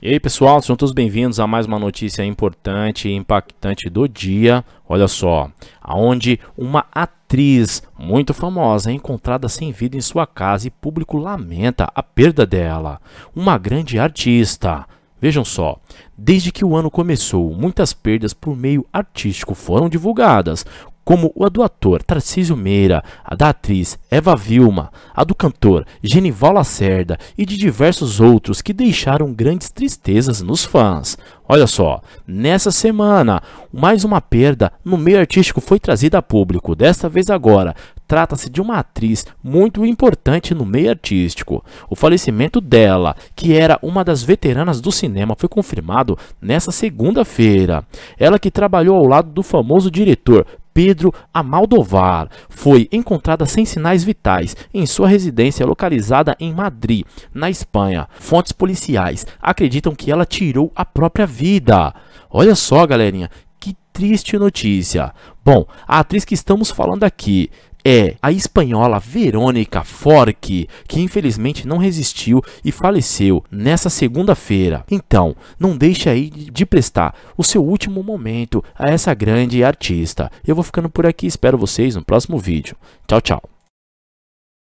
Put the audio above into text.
E aí pessoal, sejam todos bem-vindos a mais uma notícia importante e impactante do dia. Olha só, aonde uma atriz muito famosa é encontrada sem vida em sua casa e público lamenta a perda dela. Uma grande artista. Vejam só, desde que o ano começou, muitas perdas por meio artístico foram divulgadas, como a do ator Tarcísio Meira, a da atriz Eva Vilma, a do cantor Genival Lacerda e de diversos outros que deixaram grandes tristezas nos fãs. Olha só, nessa semana, mais uma perda no meio artístico foi trazida a público, desta vez agora. Trata-se de uma atriz muito importante no meio artístico. O falecimento dela, que era uma das veteranas do cinema, foi confirmado nesta segunda-feira. Ela que trabalhou ao lado do famoso diretor Pedro Amaldovar. Foi encontrada sem sinais vitais em sua residência localizada em Madrid, na Espanha. Fontes policiais acreditam que ela tirou a própria vida. Olha só, galerinha, triste notícia. Bom, a atriz que estamos falando aqui é a espanhola Verônica Forque, que infelizmente não resistiu e faleceu nessa segunda-feira. Então, não deixe aí de prestar o seu último momento a essa grande artista. Eu vou ficando por aqui, espero vocês no próximo vídeo. Tchau, tchau.